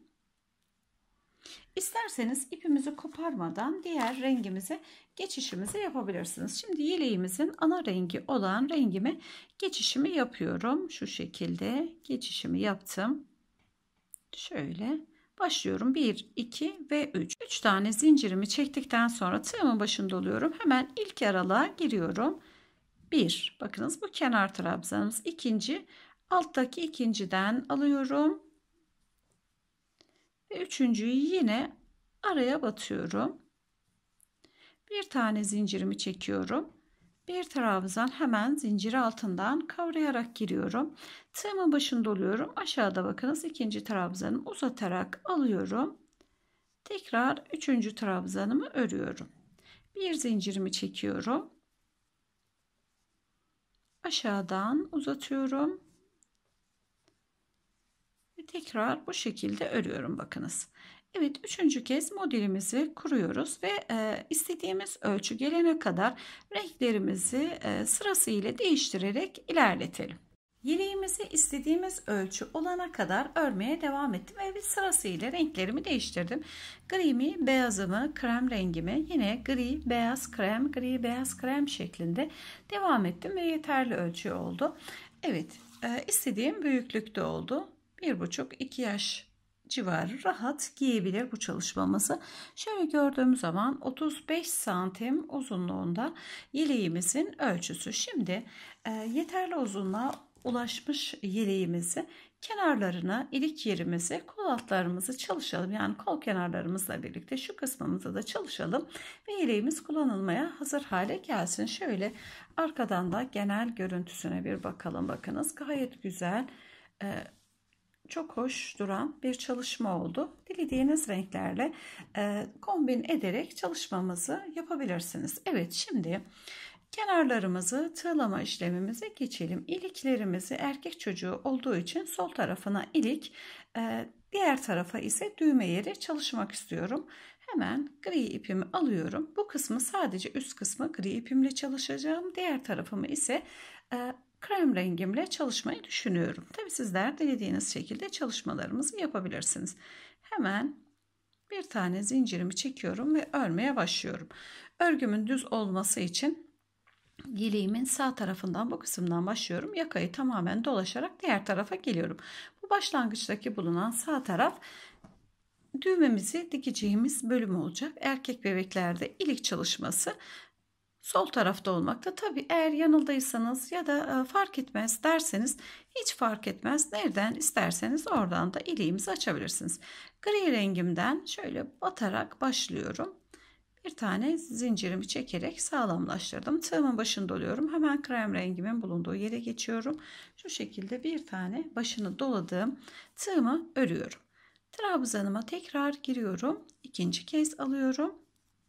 İsterseniz ipimizi koparmadan diğer rengimize geçişimizi yapabilirsiniz. Şimdi yeleğimizin ana rengi olan rengime geçişimi yapıyorum. Şu şekilde geçişimi yaptım. Şöyle Başlıyorum 1, 2 ve 3. 3 tane zincirimi çektikten sonra tığımın başında oluyorum. Hemen ilk aralığa giriyorum. 1, bakınız bu kenar trabzanımız. ikinci alttaki ikinciden alıyorum. Ve üçüncüyü yine araya batıyorum. Bir tane zincirimi çekiyorum bir trabzan hemen zincir altından kavrayarak giriyorum. Tığımın başında oluyorum. Aşağıda bakınız ikinci trabzanımı uzatarak alıyorum. Tekrar üçüncü trabzanımı örüyorum. Bir zincirimi çekiyorum. Aşağıdan uzatıyorum. Ve tekrar bu şekilde örüyorum bakınız. Evet üçüncü kez modelimizi kuruyoruz ve e, istediğimiz ölçü gelene kadar renklerimizi e, sırası ile değiştirerek ilerletelim. Yeleğimizi istediğimiz ölçü olana kadar örmeye devam ettim ve bir sırasıyla renklerimi değiştirdim. Grimi, beyazımı, krem rengimi yine gri, beyaz, krem, gri, beyaz, krem şeklinde devam ettim ve yeterli ölçü oldu. Evet, e, istediğim büyüklükte oldu. 1,5-2 yaş civarı rahat giyebilir bu çalışmamızı. Şöyle gördüğümüz zaman 35 santim uzunluğunda yeleğimizin ölçüsü. Şimdi e, yeterli uzunluğa ulaşmış yeleğimizi kenarlarına ilik yerimizi kol altlarımızı çalışalım. Yani kol kenarlarımızla birlikte şu kısmımızı da çalışalım ve yeleğimiz kullanılmaya hazır hale gelsin. Şöyle arkadan da genel görüntüsüne bir bakalım. Bakınız gayet güzel e, çok hoş duran bir çalışma oldu. Dilediğiniz renklerle e, kombin ederek çalışmamızı yapabilirsiniz. Evet şimdi kenarlarımızı tığlama işlemimize geçelim. İliklerimizi erkek çocuğu olduğu için sol tarafına ilik e, diğer tarafa ise düğme yeri çalışmak istiyorum. Hemen gri ipimi alıyorum. Bu kısmı sadece üst kısmı gri ipimle çalışacağım. Diğer tarafımı ise e, krem rengimle çalışmayı düşünüyorum. Tabi sizler dilediğiniz şekilde çalışmalarımızı yapabilirsiniz. Hemen bir tane zincirimi çekiyorum ve örmeye başlıyorum. Örgümün düz olması için yeleğimin sağ tarafından bu kısımdan başlıyorum. Yakayı tamamen dolaşarak diğer tarafa geliyorum. Bu başlangıçtaki bulunan sağ taraf düğmemizi dikeceğimiz bölüm olacak. Erkek bebeklerde ilik çalışması sol tarafta olmakta. Tabi eğer yanıldıysanız ya da e, fark etmez derseniz hiç fark etmez. Nereden isterseniz oradan da iliğimizi açabilirsiniz. Gri rengimden şöyle batarak başlıyorum. Bir tane zincirimi çekerek sağlamlaştırdım. Tığımın başını doluyorum. Hemen krem rengimin bulunduğu yere geçiyorum. Şu şekilde bir tane başını doladığım tığımı örüyorum. Trabzanıma tekrar giriyorum. İkinci kez alıyorum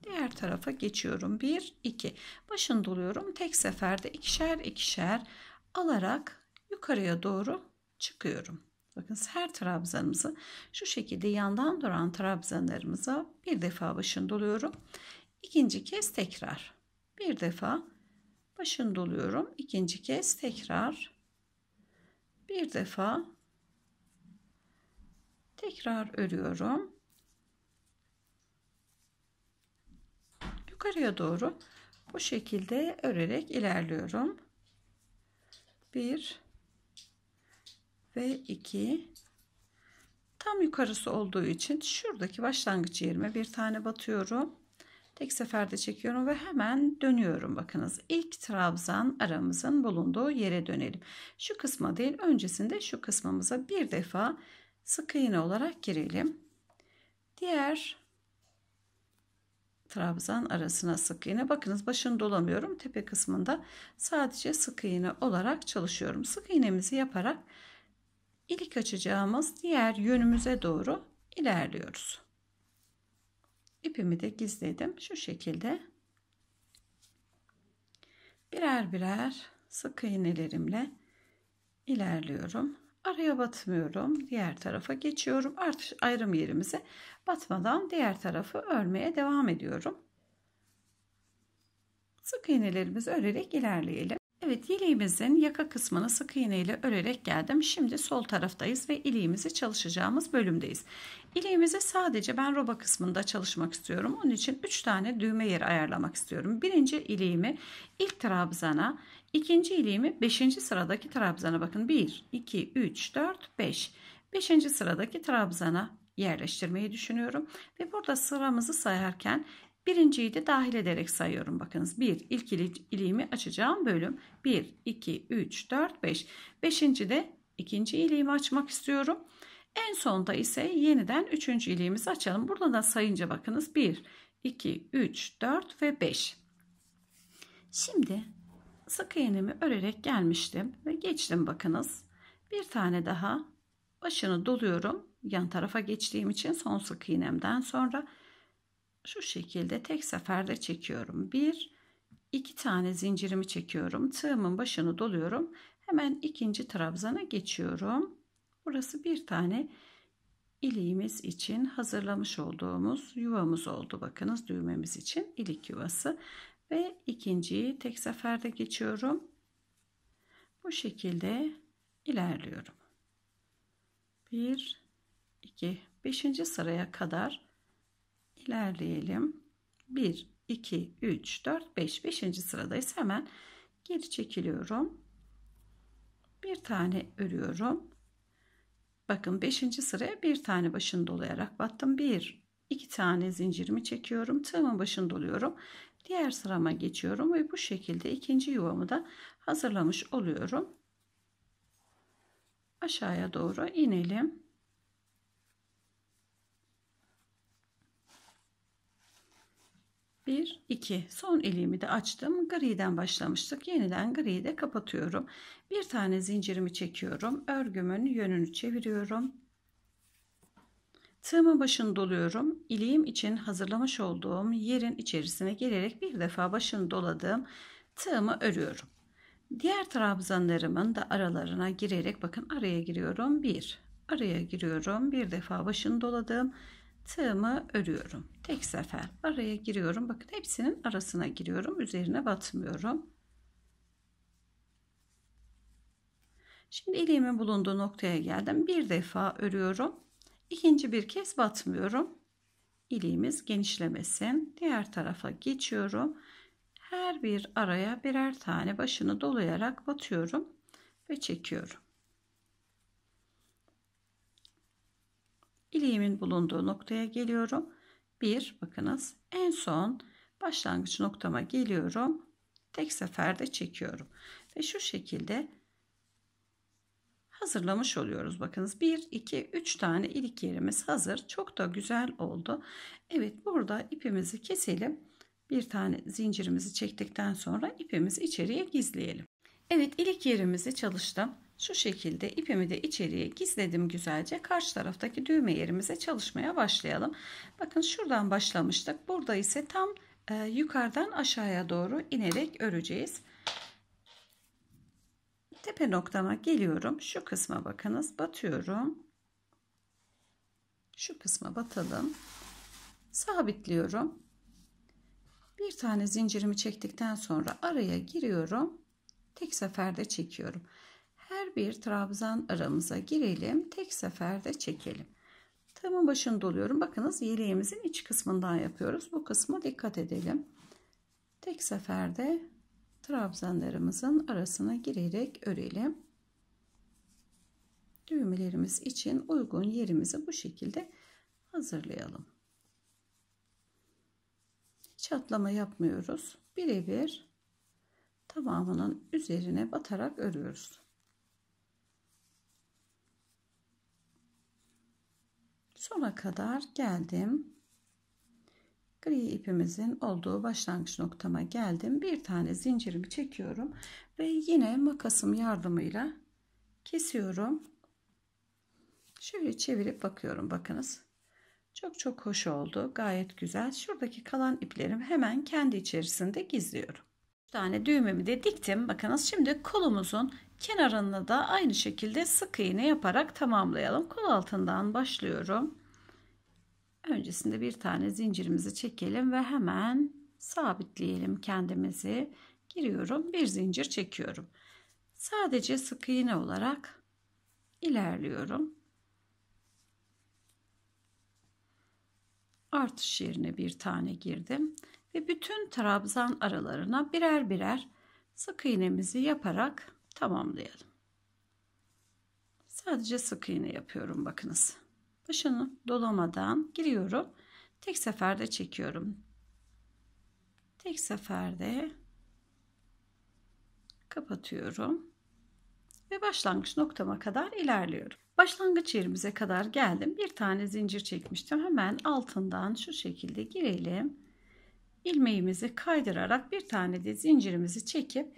Diğer tarafa geçiyorum. 1, 2. Başını doluyorum. Tek seferde ikişer ikişer alarak yukarıya doğru çıkıyorum. Bakın her trabzanımızı şu şekilde yandan duran trabzanlarımıza bir defa başını doluyorum. İkinci kez tekrar. Bir defa başını doluyorum. İkinci kez tekrar. Bir defa tekrar örüyorum. yukarıya doğru bu şekilde örerek ilerliyorum. 1 ve 2 tam yukarısı olduğu için şuradaki başlangıç yerime bir tane batıyorum. Tek seferde çekiyorum ve hemen dönüyorum. Bakınız ilk trabzan aramızın bulunduğu yere dönelim. Şu kısma değil öncesinde şu kısmımıza bir defa sık iğne olarak girelim. Diğer trabzan arasına sık iğne. Bakınız başını dolamıyorum. Tepe kısmında sadece sık iğne olarak çalışıyorum. Sık iğnemizi yaparak ilik açacağımız diğer yönümüze doğru ilerliyoruz. İpimi de gizledim. Şu şekilde birer birer sık iğnelerimle ilerliyorum araya batmıyorum. Diğer tarafa geçiyorum. Artış ayrım yerimize batmadan diğer tarafı örmeye devam ediyorum. Sık iğnelerimizi örerek ilerleyelim. Evet yeleğimizin yaka kısmını sık iğne ile örerek geldim. Şimdi sol taraftayız ve iliğimizi çalışacağımız bölümdeyiz. İliğimizi sadece ben roba kısmında çalışmak istiyorum. Onun için 3 tane düğme yeri ayarlamak istiyorum. Birinci iliğimi ilk trabzana İkinci iliğimi 5. sıradaki trabzana bakın. 1, 2, 3, 4, 5. 5. sıradaki trabzana yerleştirmeyi düşünüyorum. Ve burada sıramızı sayarken birinciyi de dahil ederek sayıyorum. Bakınız 1 ilk iliğimi açacağım bölüm 1, 2, 3, 4, 5. 5. de ikinci iliğimi açmak istiyorum. En sonda ise yeniden 3. iliğimizi açalım. Burada da sayınca bakınız 1, 2, 3, 4 ve 5. Şimdi sık iğnemi örerek gelmiştim ve geçtim bakınız. Bir tane daha başını doluyorum. Yan tarafa geçtiğim için son sık iğnemden sonra şu şekilde tek seferde çekiyorum. Bir, iki tane zincirimi çekiyorum. Tığımın başını doluyorum. Hemen ikinci trabzana geçiyorum. Burası bir tane iliğimiz için hazırlamış olduğumuz yuvamız oldu. Bakınız düğmemiz için ilik yuvası ve ikinciyi tek seferde geçiyorum. Bu şekilde ilerliyorum. 1 2 5. sıraya kadar ilerleyelim. 1 2 3 4 5 5. sıradayız. Hemen geri çekiliyorum. Bir tane örüyorum. Bakın 5. sıraya bir tane başını dolayarak battım. 1 2 tane zincirimi çekiyorum. Tığımın başını doluyorum diğer sırama geçiyorum ve bu şekilde ikinci yuvamı da hazırlamış oluyorum aşağıya doğru inelim bir iki son ilimi de açtım griden başlamıştık yeniden griyi de kapatıyorum bir tane zincirimi çekiyorum örgümün yönünü çeviriyorum Tığımın başını doluyorum. İliğim için hazırlamış olduğum yerin içerisine girerek bir defa başını doladığım tığımı örüyorum. Diğer trabzanlarımın da aralarına girerek bakın araya giriyorum. Bir araya giriyorum. Bir defa başını doladığım tığımı örüyorum. Tek sefer araya giriyorum. Bakın hepsinin arasına giriyorum. Üzerine batmıyorum. Şimdi iliğimin bulunduğu noktaya geldim. Bir defa örüyorum İkinci bir kez batmıyorum. İliğimiz genişlemesin. Diğer tarafa geçiyorum. Her bir araya birer tane başını dolayarak batıyorum ve çekiyorum. İliğimin bulunduğu noktaya geliyorum. 1 bakınız en son başlangıç noktama geliyorum. Tek seferde çekiyorum. Ve şu şekilde hazırlamış oluyoruz. Bakınız 1, 2, 3 tane ilik yerimiz hazır. Çok da güzel oldu. Evet burada ipimizi keselim. Bir tane zincirimizi çektikten sonra ipimizi içeriye gizleyelim. Evet ilik yerimizi çalıştım. Şu şekilde ipimi de içeriye gizledim güzelce. Karşı taraftaki düğme yerimize çalışmaya başlayalım. Bakın şuradan başlamıştık. Burada ise tam e, yukarıdan aşağıya doğru inerek öreceğiz tepe noktama geliyorum. Şu kısma bakınız batıyorum. Şu kısma batalım. Sabitliyorum. Bir tane zincirimi çektikten sonra araya giriyorum. Tek seferde çekiyorum. Her bir trabzan aramıza girelim. Tek seferde çekelim. Tığımın başını doluyorum. Bakınız yeleğimizin iç kısmından yapıyoruz. Bu kısma dikkat edelim. Tek seferde trabzanlarımızın arasına girerek örelim. Düğmelerimiz için uygun yerimizi bu şekilde hazırlayalım. Çatlama yapmıyoruz. Birebir tamamının üzerine batarak örüyoruz. Sona kadar geldim gri ipimizin olduğu başlangıç noktama geldim. Bir tane zincirimi çekiyorum ve yine makasım yardımıyla kesiyorum. Şöyle çevirip bakıyorum bakınız. Çok çok hoş oldu. Gayet güzel. Şuradaki kalan iplerimi hemen kendi içerisinde gizliyorum. Bir tane düğmemi de diktim. Bakınız şimdi kolumuzun kenarını da aynı şekilde sık iğne yaparak tamamlayalım. Kol altından başlıyorum. Öncesinde bir tane zincirimizi çekelim ve hemen sabitleyelim kendimizi. Giriyorum bir zincir çekiyorum. Sadece sık iğne olarak ilerliyorum. Artış yerine bir tane girdim ve bütün trabzan aralarına birer birer sık iğnemizi yaparak tamamlayalım. Sadece sık iğne yapıyorum bakınız başını dolamadan giriyorum. Tek seferde çekiyorum. Tek seferde kapatıyorum ve başlangıç noktama kadar ilerliyorum. Başlangıç yerimize kadar geldim. Bir tane zincir çekmiştim. Hemen altından şu şekilde girelim. Ilmeğimizi kaydırarak bir tane de zincirimizi çekip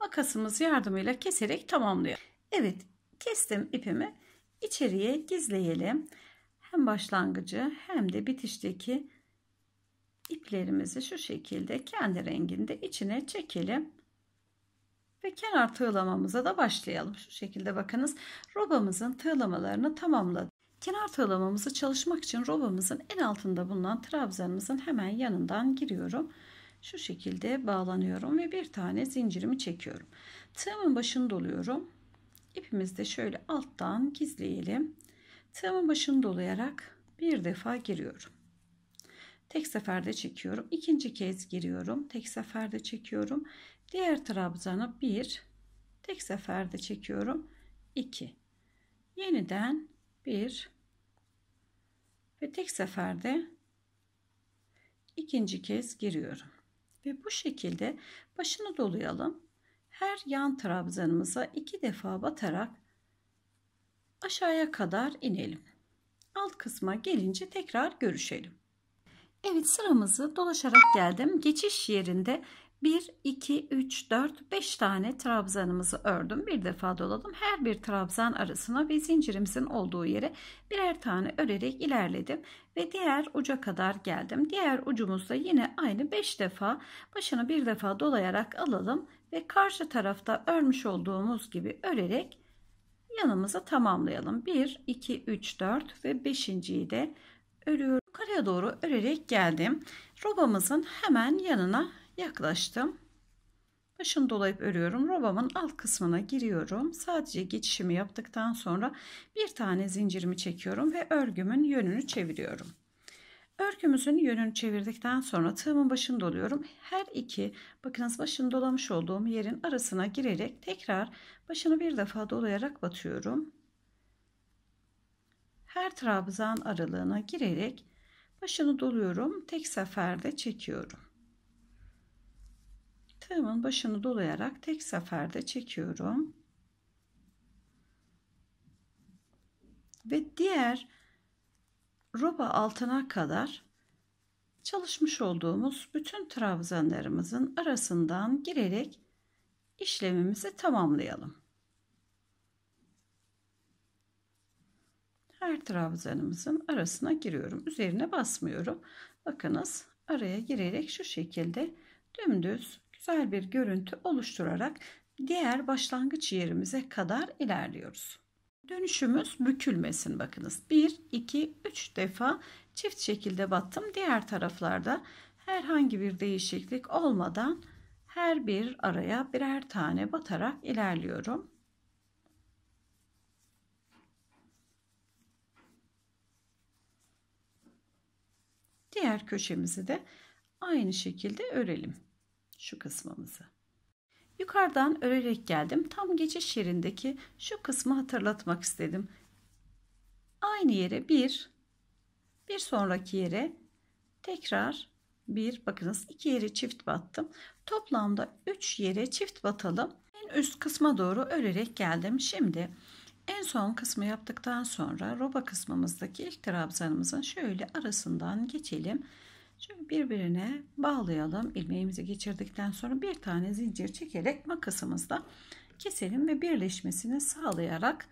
makasımız yardımıyla keserek tamamlıyorum. Evet kestim ipimi içeriye gizleyelim. Hem başlangıcı hem de bitişteki iplerimizi şu şekilde kendi renginde içine çekelim. Ve kenar tığlamamıza da başlayalım. Şu şekilde bakınız robamızın tığlamalarını tamamladık. Kenar tığlamamızı çalışmak için robamızın en altında bulunan trabzanımızın hemen yanından giriyorum. Şu şekilde bağlanıyorum ve bir tane zincirimi çekiyorum. Tığımın başını doluyorum İpimizi de şöyle alttan gizleyelim. Tığımın başını dolayarak bir defa giriyorum. Tek seferde çekiyorum. İkinci kez giriyorum. Tek seferde çekiyorum. Diğer trabzanı bir. Tek seferde çekiyorum. İki. Yeniden bir ve tek seferde ikinci kez giriyorum. Ve bu şekilde başını dolayalım her yan trabzanımıza iki defa batarak aşağıya kadar inelim. Alt kısma gelince tekrar görüşelim. Evet sıramızı dolaşarak geldim. Geçiş yerinde 1, 2, 3, 4, 5 tane trabzanımızı ördüm. Bir defa doladım. Her bir trabzan arasına ve zincirimizin olduğu yere birer tane örerek ilerledim. Ve diğer uca kadar geldim. Diğer ucumuzda yine aynı 5 defa başını bir defa dolayarak alalım ve karşı tarafta örmüş olduğumuz gibi örerek yanımızı tamamlayalım. 1, 2, 3, 4 ve 5.yi de örüyorum. Yukarıya doğru örerek geldim. Robamızın hemen yanına yaklaştım. Başını dolayıp örüyorum. Robamın alt kısmına giriyorum. Sadece geçişimi yaptıktan sonra bir tane zincirimi çekiyorum ve örgümün yönünü çeviriyorum. Örgümüzün yönünü çevirdikten sonra tığımın başını doluyorum. Her iki bakınız başını dolamış olduğum yerin arasına girerek tekrar başını bir defa dolayarak batıyorum. Her trabzan aralığına girerek başını doluyorum. Tek seferde çekiyorum. Tığımın başını dolayarak tek seferde çekiyorum. Ve diğer roba altına kadar çalışmış olduğumuz bütün trabzanlarımızın arasından girerek işlemimizi tamamlayalım. Her trabzanımızın arasına giriyorum. Üzerine basmıyorum. Bakınız araya girerek şu şekilde dümdüz güzel bir görüntü oluşturarak diğer başlangıç yerimize kadar ilerliyoruz. Dönüşümüz bükülmesin bakınız. 1, 2, 3 defa çift şekilde battım. Diğer taraflarda herhangi bir değişiklik olmadan her bir araya birer tane batarak ilerliyorum. Diğer köşemizi de aynı şekilde örelim şu kısmımızı. Yukarıdan örerek geldim. Tam geçiş yerindeki şu kısmı hatırlatmak istedim. Aynı yere bir, bir sonraki yere tekrar bir, bakınız iki yere çift battım. Toplamda üç yere çift batalım. En üst kısma doğru örerek geldim. Şimdi en son kısmı yaptıktan sonra roba kısmımızdaki ilk trabzanımızın şöyle arasından geçelim. Şimdi birbirine bağlayalım. İlmeğimizi geçirdikten sonra bir tane zincir çekerek makasımızla keselim ve birleşmesini sağlayarak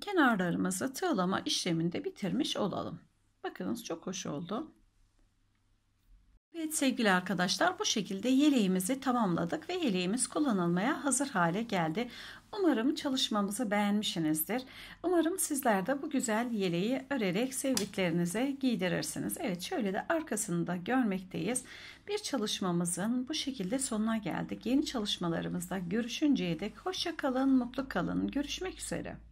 kenarlarımızı tığlama işleminde bitirmiş olalım. Bakınız çok hoş oldu. Evet sevgili arkadaşlar bu şekilde yeleğimizi tamamladık ve yeleğimiz kullanılmaya hazır hale geldi. Umarım çalışmamızı beğenmişsinizdir. Umarım sizler de bu güzel yeleği örerek sevdiklerinize giydirirsiniz. Evet şöyle de arkasını da görmekteyiz. Bir çalışmamızın bu şekilde sonuna geldik. Yeni çalışmalarımızda görüşünceye dek hoşça kalın, mutlu kalın. Görüşmek üzere.